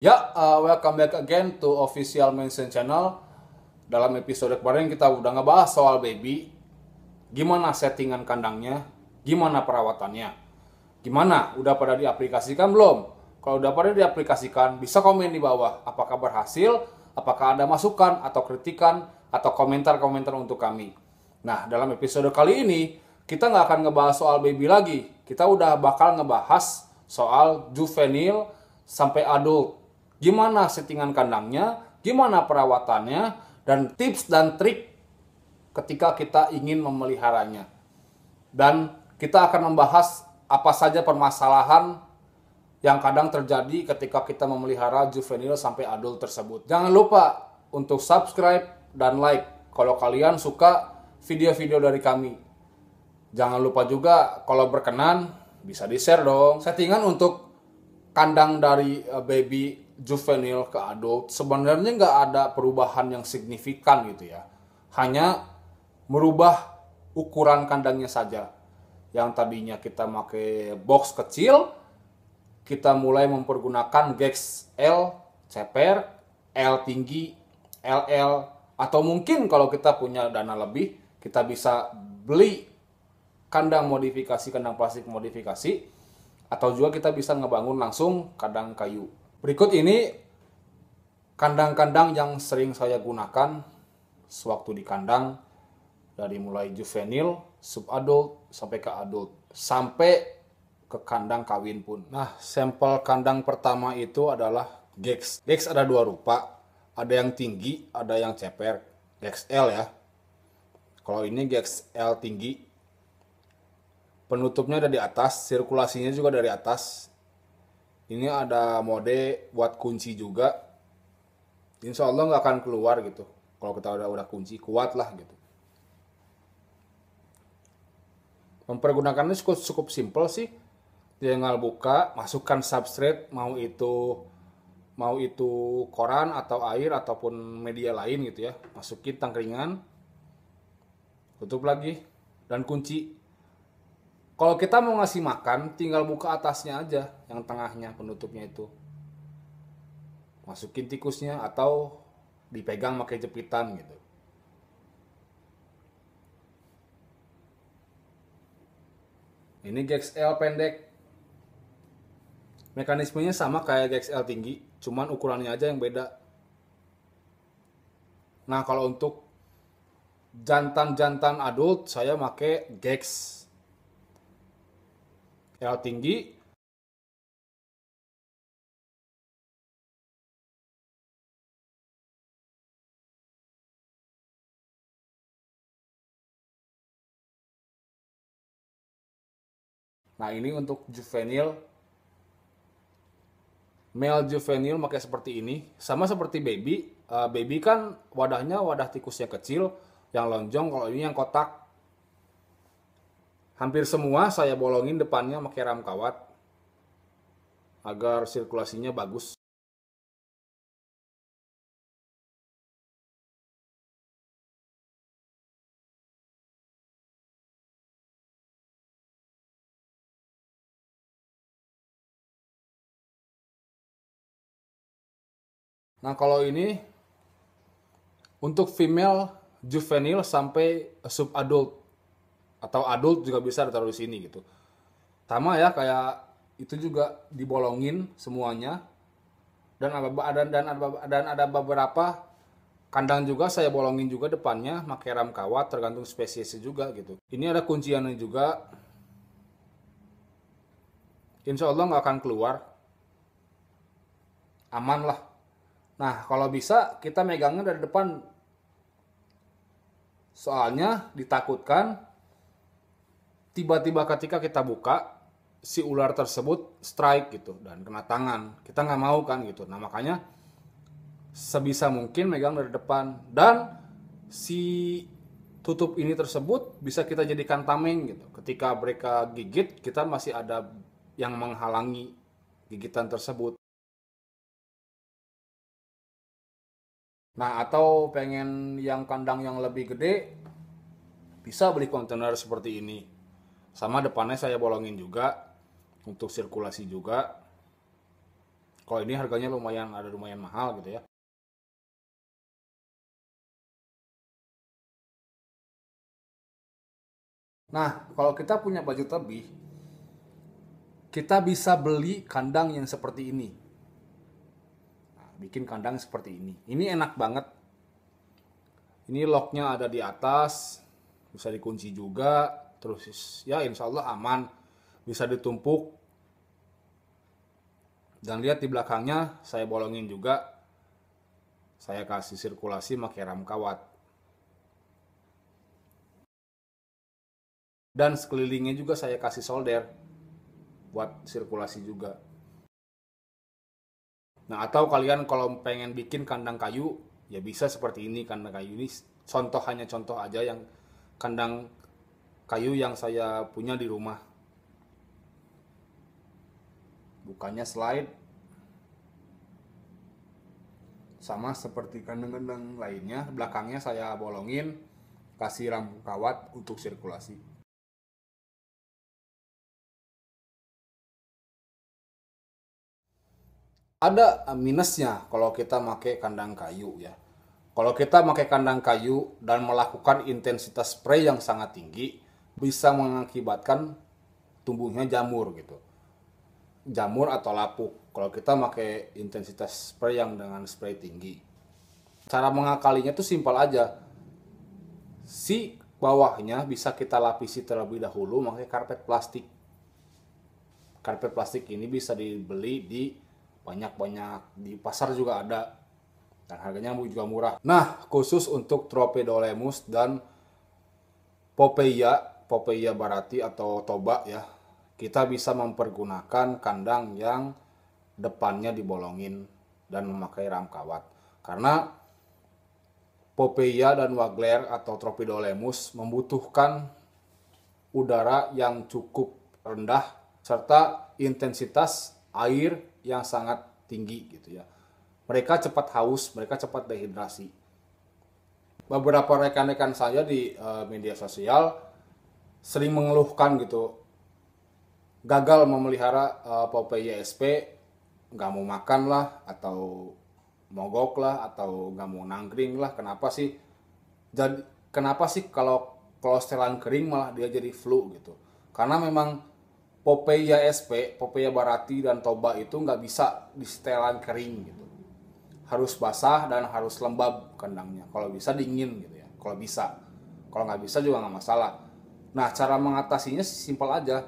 Ya, uh, welcome back again to official mention channel. Dalam episode kemarin kita udah ngebahas soal baby, gimana settingan kandangnya, gimana perawatannya. Gimana? Udah pada diaplikasikan belum? Kalau udah pada diaplikasikan, bisa komen di bawah apakah berhasil, apakah ada masukan atau kritikan atau komentar-komentar untuk kami. Nah, dalam episode kali ini kita nggak akan ngebahas soal baby lagi. Kita udah bakal ngebahas soal juvenil sampai adult gimana settingan kandangnya, gimana perawatannya, dan tips dan trik ketika kita ingin memeliharanya. Dan kita akan membahas apa saja permasalahan yang kadang terjadi ketika kita memelihara juvenil sampai adult tersebut. Jangan lupa untuk subscribe dan like kalau kalian suka video-video dari kami. Jangan lupa juga kalau berkenan bisa di-share dong. Settingan untuk kandang dari eh, baby juvenil ke adult sebenarnya nggak ada perubahan yang signifikan gitu ya. Hanya merubah ukuran kandangnya saja. Yang tadinya kita pakai box kecil, kita mulai mempergunakan gex L ceper, L tinggi, LL atau mungkin kalau kita punya dana lebih, kita bisa beli kandang modifikasi, kandang plastik modifikasi atau juga kita bisa ngebangun langsung kandang kayu Berikut ini kandang-kandang yang sering saya gunakan sewaktu di kandang dari mulai juvenil, subadult sampai ke adult sampai ke kandang kawin pun. Nah, sampel kandang pertama itu adalah Gex. Gex ada dua rupa, ada yang tinggi, ada yang ceper. L ya. Kalau ini Gex L tinggi, penutupnya ada di atas, sirkulasinya juga dari atas ini ada mode buat kunci juga insya Allah nggak akan keluar gitu kalau kita udah udah kunci kuat lah gitu mempergunakannya cukup cukup simple sih tinggal buka masukkan substrate mau itu mau itu koran atau air ataupun media lain gitu ya masukin tangkringan tutup lagi dan kunci kalau kita mau ngasih makan, tinggal buka atasnya aja, yang tengahnya penutupnya itu. Masukin tikusnya atau dipegang pakai jepitan gitu. Ini GXL pendek. Mekanismenya sama kayak GXL tinggi, cuman ukurannya aja yang beda. Nah, kalau untuk jantan-jantan adult saya pakai GEX ya tinggi Nah ini untuk juvenil Male juvenil pakai seperti ini Sama seperti baby uh, Baby kan wadahnya wadah tikusnya kecil Yang lonjong kalau ini yang kotak Hampir semua saya bolongin depannya pakai ram kawat agar sirkulasinya bagus. Nah kalau ini untuk female juvenil sampai sub adult atau adult juga bisa ditaruh di sini gitu sama ya kayak itu juga dibolongin semuanya dan ada dan dan ada, dan ada beberapa kandang juga saya bolongin juga depannya pakai ram kawat tergantung spesiesnya juga gitu ini ada kunciannya juga insya Allah nggak akan keluar aman lah nah kalau bisa kita megangnya dari depan soalnya ditakutkan tiba-tiba ketika kita buka si ular tersebut strike gitu dan kena tangan kita nggak mau kan gitu nah makanya sebisa mungkin megang dari depan dan si tutup ini tersebut bisa kita jadikan tameng gitu ketika mereka gigit kita masih ada yang menghalangi gigitan tersebut nah atau pengen yang kandang yang lebih gede bisa beli kontainer seperti ini sama depannya saya bolongin juga untuk sirkulasi juga kalau ini harganya lumayan ada lumayan mahal gitu ya Nah, kalau kita punya baju lebih, kita bisa beli kandang yang seperti ini. Nah, bikin kandang seperti ini. Ini enak banget. Ini locknya ada di atas, bisa dikunci juga terus ya insya Allah aman bisa ditumpuk dan lihat di belakangnya saya bolongin juga saya kasih sirkulasi pakai ram kawat dan sekelilingnya juga saya kasih solder buat sirkulasi juga nah atau kalian kalau pengen bikin kandang kayu ya bisa seperti ini kandang kayu ini contoh hanya contoh aja yang kandang kayu yang saya punya di rumah bukannya slide sama seperti kandang-kandang lainnya belakangnya saya bolongin kasih rambu kawat untuk sirkulasi ada minusnya kalau kita pakai kandang kayu ya. Kalau kita pakai kandang kayu dan melakukan intensitas spray yang sangat tinggi, bisa mengakibatkan tumbuhnya jamur gitu jamur atau lapuk kalau kita pakai intensitas spray yang dengan spray tinggi cara mengakalinya tuh simpel aja si bawahnya bisa kita lapisi terlebih dahulu pakai karpet plastik karpet plastik ini bisa dibeli di banyak-banyak di pasar juga ada dan harganya juga murah nah khusus untuk tropedolemus dan popeya Popeya Barati atau Toba ya, kita bisa mempergunakan kandang yang depannya dibolongin dan memakai ram kawat. Karena Popeya dan Wagler atau Tropidolemus membutuhkan udara yang cukup rendah serta intensitas air yang sangat tinggi gitu ya. Mereka cepat haus, mereka cepat dehidrasi. Beberapa rekan-rekan saya di uh, media sosial sering mengeluhkan gitu gagal memelihara uh, Popeye ISP nggak mau makan lah atau mogok lah atau nggak mau nangkring lah kenapa sih jadi kenapa sih kalau kolesterol kering malah dia jadi flu gitu karena memang Popeye sp, Popeye Barati dan Toba itu nggak bisa di setelan kering gitu harus basah dan harus lembab kandangnya kalau bisa dingin gitu ya kalau bisa kalau nggak bisa juga nggak masalah Nah, cara mengatasinya simpel aja.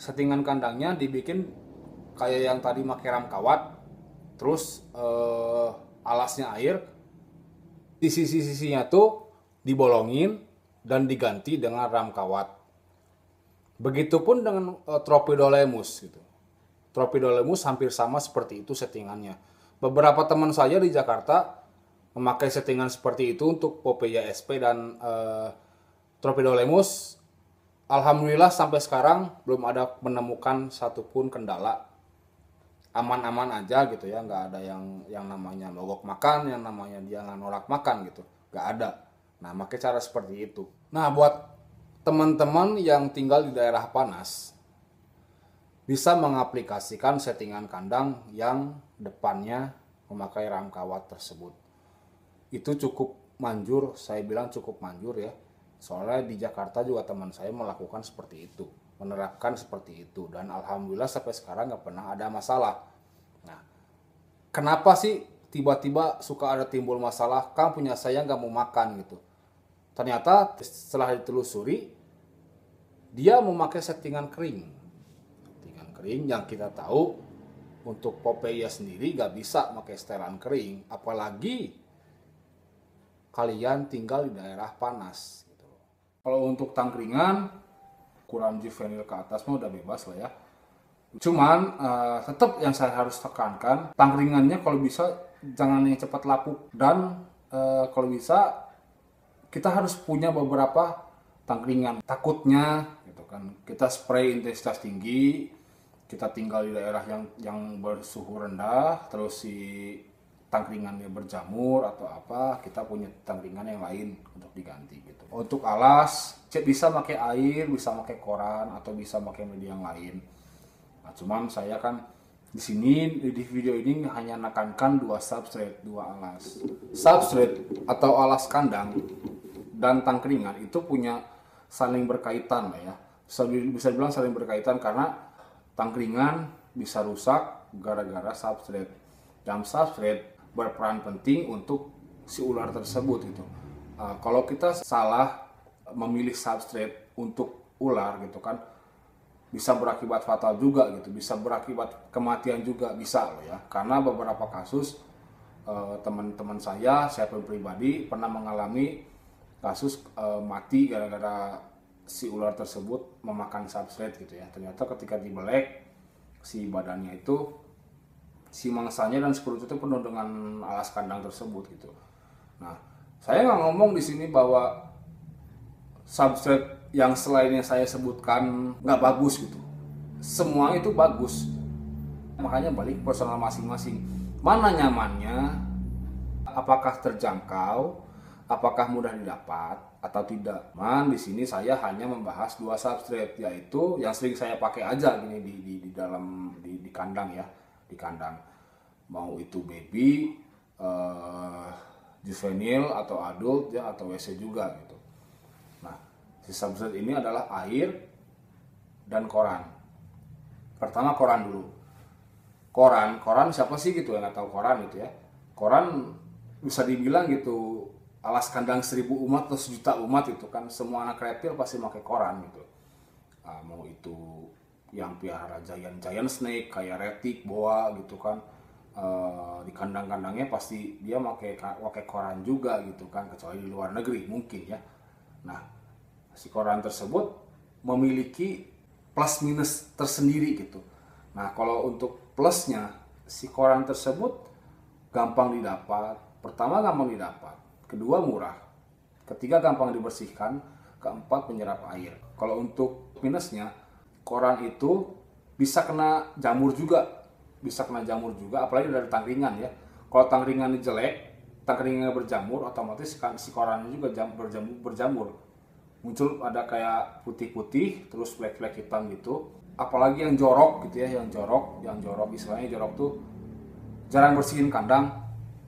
Settingan kandangnya dibikin kayak yang tadi pakai kawat terus eh, alasnya air, di sisi-sisinya tuh dibolongin dan diganti dengan ram kawat Begitupun dengan eh, tropidolemus gitu. Tropidolemus hampir sama seperti itu settingannya. Beberapa teman saya di Jakarta memakai settingan seperti itu untuk Popeya SP dan eh, Tropidolemus alhamdulillah sampai sekarang belum ada menemukan satupun kendala aman-aman aja gitu ya nggak ada yang yang namanya mogok makan yang namanya dia nggak nolak makan gitu nggak ada nah makai cara seperti itu nah buat teman-teman yang tinggal di daerah panas bisa mengaplikasikan settingan kandang yang depannya memakai ram kawat tersebut itu cukup manjur saya bilang cukup manjur ya Soalnya di Jakarta juga teman saya melakukan seperti itu, menerapkan seperti itu dan alhamdulillah sampai sekarang nggak pernah ada masalah. Nah, kenapa sih tiba-tiba suka ada timbul masalah? kan punya saya nggak mau makan gitu. Ternyata setelah ditelusuri, dia memakai settingan kering. Settingan kering yang kita tahu untuk Popeye sendiri nggak bisa pakai setelan kering, apalagi kalian tinggal di daerah panas kalau untuk tangkringan, kurang vanil ke atas mah udah bebas lah ya. Cuman uh, eh, tetap yang saya harus tekankan, tangkringannya kalau bisa jangan yang cepat lapuk dan uh, kalau bisa kita harus punya beberapa tangkringan. Takutnya gitu kan kita spray intensitas tinggi, kita tinggal di daerah yang yang bersuhu rendah, terus si tangkringannya berjamur atau apa kita punya tangkringan yang lain untuk diganti gitu untuk alas bisa pakai air bisa pakai koran atau bisa pakai media yang lain nah cuman saya kan di sini di video ini hanya menekankan dua substrate dua alas substrate atau alas kandang dan tangkringan itu punya saling berkaitan lah ya bisa bisa bilang saling berkaitan karena tangkringan bisa rusak gara-gara substrate dan substrate berperan penting untuk si ular tersebut gitu. Uh, kalau kita salah memilih substrate untuk ular gitu kan bisa berakibat fatal juga gitu, bisa berakibat kematian juga bisa loh ya. Karena beberapa kasus eh, teman-teman uh, saya, saya pun pribadi pernah mengalami kasus uh, mati gara-gara si ular tersebut memakan substrate gitu ya. Ternyata ketika dibelek si badannya itu si mangsanya dan seperti itu penuh dengan alas kandang tersebut gitu. Nah, saya nggak ngomong di sini bahwa substrate yang selain yang saya sebutkan nggak bagus gitu. Semua itu bagus. Makanya balik personal masing-masing. Mana nyamannya? Apakah terjangkau? Apakah mudah didapat atau tidak? Man, di sini saya hanya membahas dua substrate yaitu yang sering saya pakai aja gini di di, di dalam di, di kandang ya di kandang mau itu baby uh, eh, juvenil atau adult ya atau WC juga gitu nah si substrat ini adalah air dan koran pertama koran dulu koran koran siapa sih gitu yang nggak tahu koran itu ya koran bisa dibilang gitu alas kandang seribu umat atau sejuta umat itu kan semua anak reptil pasti pakai koran gitu nah, mau itu yang piara giant giant snake kayak retik boa gitu kan e, di kandang-kandangnya pasti dia pakai pakai koran juga gitu kan kecuali di luar negeri mungkin ya nah si koran tersebut memiliki plus minus tersendiri gitu nah kalau untuk plusnya si koran tersebut gampang didapat pertama gampang didapat kedua murah ketiga gampang dibersihkan keempat penyerap air kalau untuk minusnya koran itu bisa kena jamur juga bisa kena jamur juga apalagi dari tangkringan ya kalau tangkringan jelek tangringannya berjamur otomatis kan si korannya juga berjamur, berjamur muncul ada kayak putih-putih terus flek-flek hitam gitu apalagi yang jorok gitu ya yang jorok yang jorok istilahnya jorok tuh jarang bersihin kandang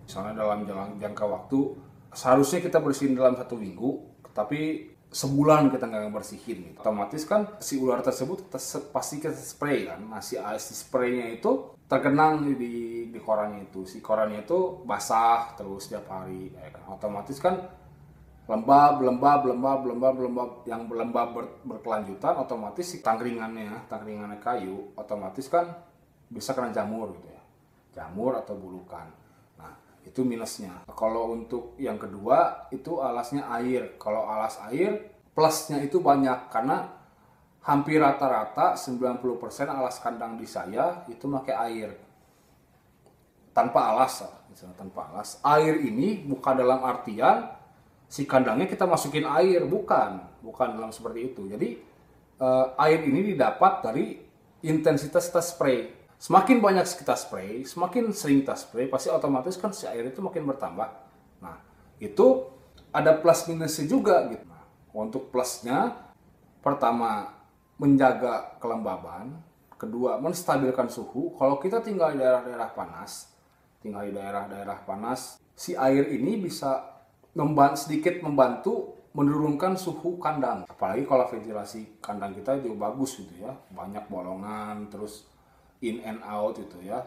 misalnya dalam jangka waktu seharusnya kita bersihin dalam satu minggu tapi sebulan kita nggak bersihin gitu. otomatis kan si ular tersebut kita pasti kita spray kan nah si, si spraynya itu terkenang di di korannya itu si korannya itu basah terus setiap hari ya kan otomatis kan lembab lembab lembab lembab lembab yang lembab ber, berkelanjutan otomatis si tangkringannya tangkringannya kayu otomatis kan bisa kena jamur gitu ya jamur atau bulukan itu minusnya kalau untuk yang kedua itu alasnya air kalau alas air plusnya itu banyak karena hampir rata-rata 90% alas kandang di saya itu pakai air tanpa alas ah, misalnya tanpa alas air ini bukan dalam artian si kandangnya kita masukin air bukan bukan dalam seperti itu jadi eh, air ini didapat dari intensitas kita spray semakin banyak kita spray, semakin sering kita spray, pasti otomatis kan si air itu makin bertambah. Nah, itu ada plus minusnya juga gitu. Nah, untuk plusnya, pertama menjaga kelembaban, kedua menstabilkan suhu. Kalau kita tinggal di daerah-daerah panas, tinggal di daerah-daerah panas, si air ini bisa membantu, sedikit membantu menurunkan suhu kandang. Apalagi kalau ventilasi kandang kita juga bagus gitu ya, banyak bolongan, terus in and out itu ya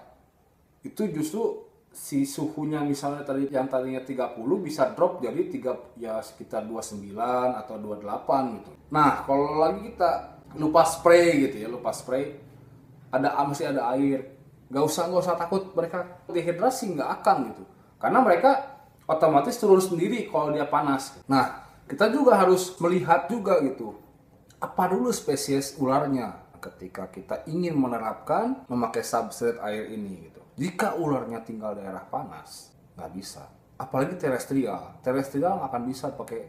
itu justru si suhunya misalnya tadi yang tadinya 30 bisa drop jadi 3 ya sekitar 29 atau 28 gitu. Nah, kalau lagi kita lupa spray gitu ya, lupa spray ada masih ada air. Gak usah gak usah takut mereka dehidrasi nggak akan gitu. Karena mereka otomatis turun sendiri kalau dia panas. Nah, kita juga harus melihat juga gitu. Apa dulu spesies ularnya? ketika kita ingin menerapkan memakai substrate air ini gitu. Jika ularnya tinggal di daerah panas, nggak bisa. Apalagi terestrial, terestrial nggak akan bisa pakai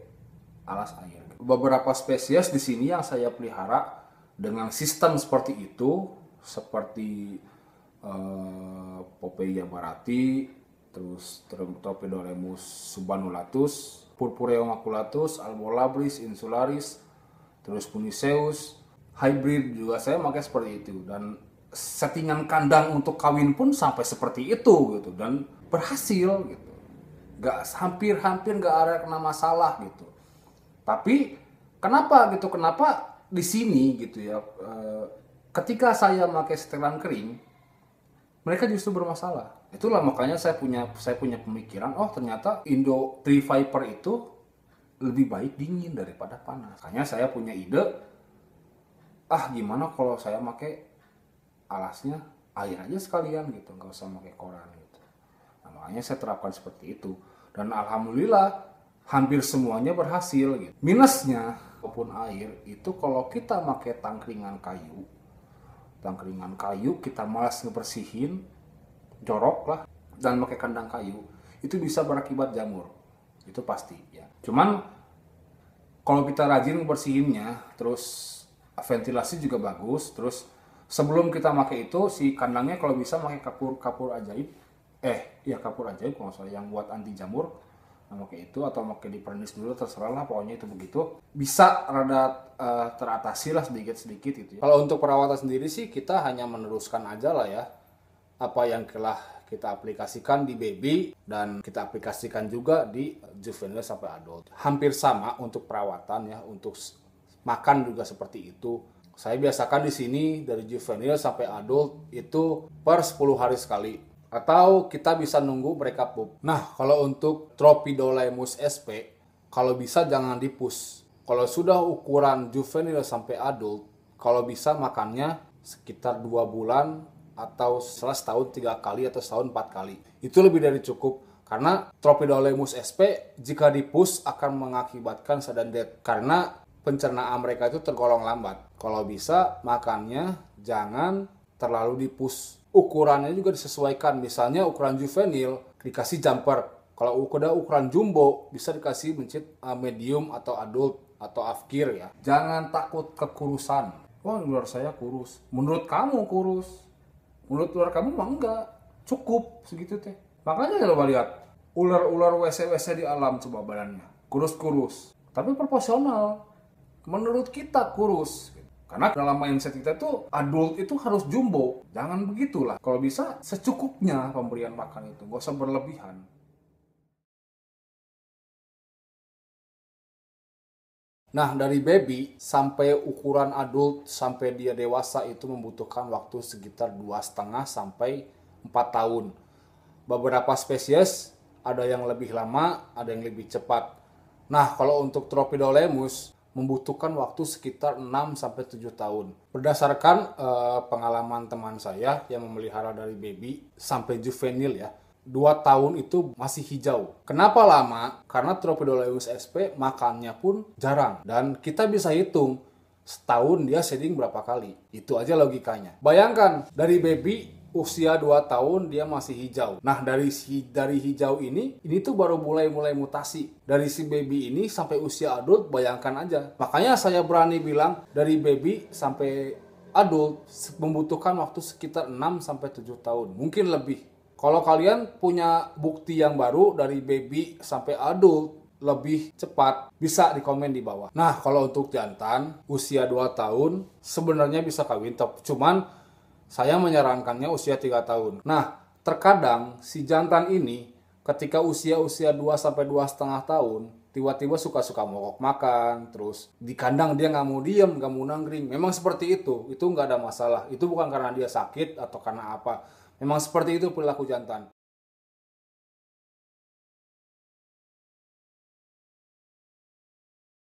alas air. Gitu. Beberapa spesies di sini yang saya pelihara dengan sistem seperti itu, seperti eh, Popeia barati, terus Torpedoremus subanulatus, Purpureum maculatus, Albolabris insularis, terus Puniseus, hybrid juga saya pakai seperti itu dan settingan kandang untuk kawin pun sampai seperti itu gitu dan berhasil gitu gak hampir-hampir gak ada kena masalah gitu tapi kenapa gitu kenapa di sini gitu ya eh, ketika saya pakai setelan kering mereka justru bermasalah itulah makanya saya punya saya punya pemikiran oh ternyata Indo Tree Viper itu lebih baik dingin daripada panas makanya saya punya ide ah gimana kalau saya pakai alasnya air aja sekalian gitu nggak usah pakai koran gitu nah, makanya saya terapkan seperti itu dan alhamdulillah hampir semuanya berhasil gitu minusnya maupun air itu kalau kita pakai tangkringan kayu tangkringan kayu kita malas ngebersihin jorok lah dan pakai kandang kayu itu bisa berakibat jamur itu pasti ya cuman kalau kita rajin bersihinnya terus ventilasi juga bagus terus sebelum kita pakai itu si kandangnya kalau bisa pakai kapur kapur ajaib eh ya kapur ajaib kalau salah yang buat anti jamur nah, pakai itu atau pakai di pernis dulu terserah lah pokoknya itu begitu bisa rada uh, teratasi lah sedikit sedikit gitu ya. kalau untuk perawatan sendiri sih kita hanya meneruskan aja lah ya apa yang telah kita aplikasikan di baby dan kita aplikasikan juga di juvenile sampai adult. Hampir sama untuk perawatan ya untuk makan juga seperti itu. Saya biasakan di sini dari juvenil sampai adult itu per 10 hari sekali. Atau kita bisa nunggu mereka pup. Nah, kalau untuk Tropidolaimus sp, kalau bisa jangan dipus. Kalau sudah ukuran juvenil sampai adult, kalau bisa makannya sekitar 2 bulan atau setelah setahun tiga kali atau setahun empat kali. Itu lebih dari cukup karena Tropidolemus sp jika dipus akan mengakibatkan sudden death karena pencernaan mereka itu tergolong lambat. Kalau bisa makannya jangan terlalu dipus. Ukurannya juga disesuaikan. Misalnya ukuran juvenil dikasih jumper. Kalau ukuran ukuran jumbo bisa dikasih mencit eh, medium atau adult atau afkir ya. Jangan takut kekurusan. Wah, luar saya kurus. Menurut kamu kurus. Menurut luar kamu mah enggak. Cukup segitu teh. Makanya coba lihat ular-ular WC-WC di alam coba badannya. Kurus-kurus. Tapi proporsional menurut kita kurus karena dalam mindset kita tuh adult itu harus jumbo jangan begitulah kalau bisa secukupnya pemberian makan itu gak usah berlebihan Nah, dari baby sampai ukuran adult sampai dia dewasa itu membutuhkan waktu sekitar dua setengah sampai 4 tahun. Beberapa spesies ada yang lebih lama, ada yang lebih cepat. Nah, kalau untuk Tropidolemus membutuhkan waktu sekitar 6 7 tahun. Berdasarkan uh, pengalaman teman saya yang memelihara dari baby sampai juvenil ya, 2 tahun itu masih hijau. Kenapa lama? Karena Tropidolaeus sp makannya pun jarang dan kita bisa hitung setahun dia shedding berapa kali. Itu aja logikanya. Bayangkan dari baby usia 2 tahun dia masih hijau. Nah, dari si dari hijau ini ini tuh baru mulai-mulai mutasi. Dari si baby ini sampai usia adult bayangkan aja. Makanya saya berani bilang dari baby sampai adult membutuhkan waktu sekitar 6 sampai 7 tahun, mungkin lebih. Kalau kalian punya bukti yang baru dari baby sampai adult lebih cepat bisa dikomen di bawah. Nah, kalau untuk jantan usia 2 tahun sebenarnya bisa kawin top. Cuman saya menyarankannya usia 3 tahun. Nah, terkadang si jantan ini ketika usia-usia 2 sampai dua setengah tahun tiba-tiba suka-suka mogok makan terus di kandang dia nggak mau diem nggak mau nangkring memang seperti itu itu nggak ada masalah itu bukan karena dia sakit atau karena apa memang seperti itu perilaku jantan